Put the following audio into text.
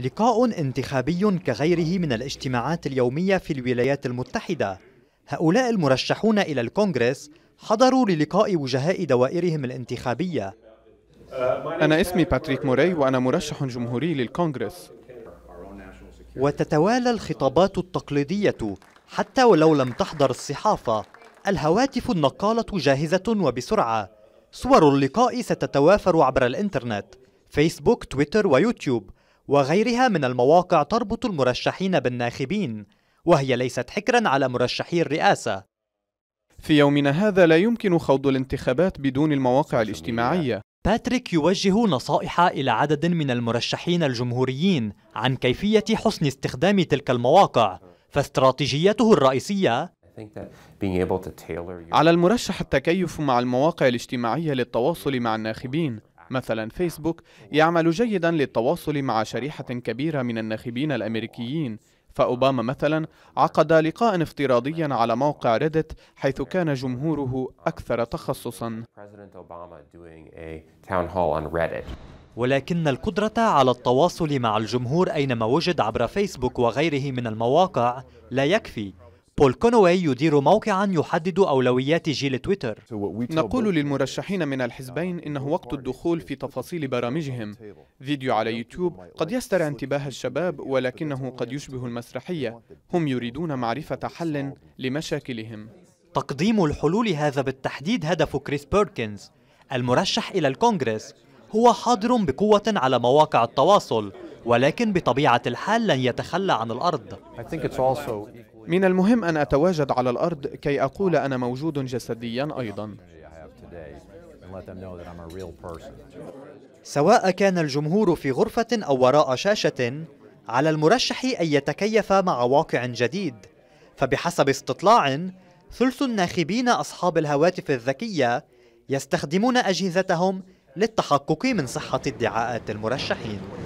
لقاء انتخابي كغيره من الاجتماعات اليومية في الولايات المتحدة هؤلاء المرشحون إلى الكونغرس حضروا للقاء وجهاء دوائرهم الانتخابية أنا اسمي باتريك موري وأنا مرشح جمهوري للكونغرس وتتوالى الخطابات التقليدية حتى ولو لم تحضر الصحافة الهواتف النقالة جاهزة وبسرعة صور اللقاء ستتوافر عبر الإنترنت فيسبوك تويتر ويوتيوب وغيرها من المواقع تربط المرشحين بالناخبين وهي ليست حكرا على مرشحي الرئاسة في يومنا هذا لا يمكن خوض الانتخابات بدون المواقع الاجتماعية باتريك يوجه نصائح إلى عدد من المرشحين الجمهوريين عن كيفية حسن استخدام تلك المواقع فاستراتيجيته الرئيسية على المرشح التكيف مع المواقع الاجتماعية للتواصل مع الناخبين مثلا فيسبوك يعمل جيدا للتواصل مع شريحة كبيرة من الناخبين الأمريكيين فأوباما مثلا عقد لقاء افتراضيا على موقع ريدت حيث كان جمهوره أكثر تخصصا ولكن القدرة على التواصل مع الجمهور أينما وجد عبر فيسبوك وغيره من المواقع لا يكفي بول كونوي يدير موقعا يحدد أولويات جيل تويتر نقول للمرشحين من الحزبين إنه وقت الدخول في تفاصيل برامجهم فيديو على يوتيوب قد يسترع انتباه الشباب ولكنه قد يشبه المسرحية هم يريدون معرفة حل لمشاكلهم تقديم الحلول هذا بالتحديد هدف كريس بيركنز المرشح إلى الكونغرس هو حاضر بقوة على مواقع التواصل ولكن بطبيعة الحال لن يتخلى عن الأرض من المهم أن أتواجد على الأرض كي أقول أنا موجود جسديا أيضا سواء كان الجمهور في غرفة أو وراء شاشة على المرشح أن يتكيف مع واقع جديد فبحسب استطلاع ثلث الناخبين أصحاب الهواتف الذكية يستخدمون أجهزتهم للتحقق من صحة ادعاءات المرشحين